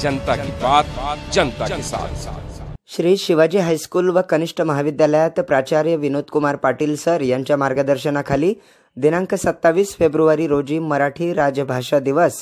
जनता की बात जनता के साथ श्री शिवाजी हायस्कूल व कनिष्ठ महाविद्यालयात प्राचार्य विनोद कुमार पाटील सर यांच्या मार्गदर्शनाखाली दिनांक सत्तावीस फेब्रुवारी रोजी मराठी राजभाषा दिवस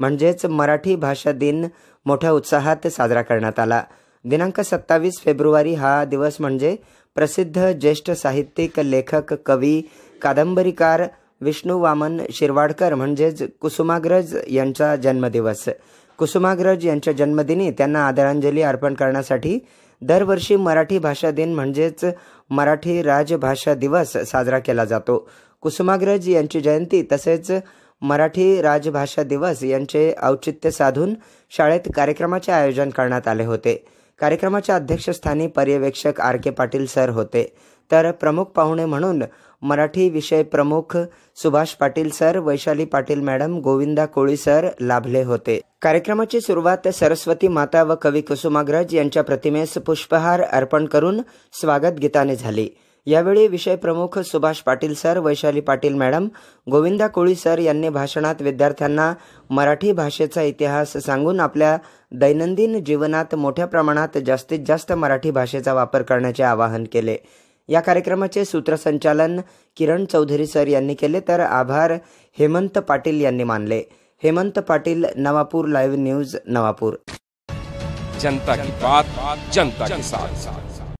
म्हणजेच मराठी भाषा दिन मोठ्या उत्साहात साजरा करण्यात आला दिनांक सत्तावीस फेब्रुवारी हा दिवस म्हणजे प्रसिद्ध ज्येष्ठ साहित्यिक लेखक कवी कादंबरीकार विष्णू वामन शिरवाडकर म्हणजेच कुसुमाग्रज यांचा जन्मदिवस कुसुमाग्रज यांच्या जन्मदिनी त्यांना आदरांजली अर्पण करण्यासाठी दरवर्षी मराठी भाषा दिन म्हणजेच मराठी राजभाषा दिवस साजरा केला जातो कुसुमाग्रज यांची जयंती तसेच मराठी राजभाषा दिवस यांचे औचित्य साधून शाळेत कार्यक्रमाचे आयोजन करण्यात आले होते कार्यक्रमाच्या अध्यक्षस्थानी पर्यवेक्षक आर के पाटील सर होते तर प्रमुख पाहुणे म्हणून मराठी विषय प्रमुख Subhash Patil sir Vaishali Patil madam Govinda Koli sir लाभले होते कार्यक्रमाची सुरुवात सरस्वती माता व कवी कुसुमाग्रज यांच्या प्रतिमेस पुष्पहार अर्पण करून स्वागत गीताने झाली यावेळी विषय प्रमुख Subhash Patil sir Vaishali Patil madam Govinda Koli sir यांनी भाषणात विद्यार्थ्यांना मराठी भाषेचा इतिहास सांगून आपल्या दैनंदिन जीवनात मोठ्या प्रमाणात जास्तीत जास्त मराठी भाषेचा वापर करण्याचे आवाहन केले या कार्यक्रमाचे सूत्रसंचालन किरण चौधरी सर यांनी केले तर आभार हेमंत पाटील यांनी मानले हेमंत पाटील नवापूर लाईव्ह न्यूज नवापूर जनता की बात जनता के साथ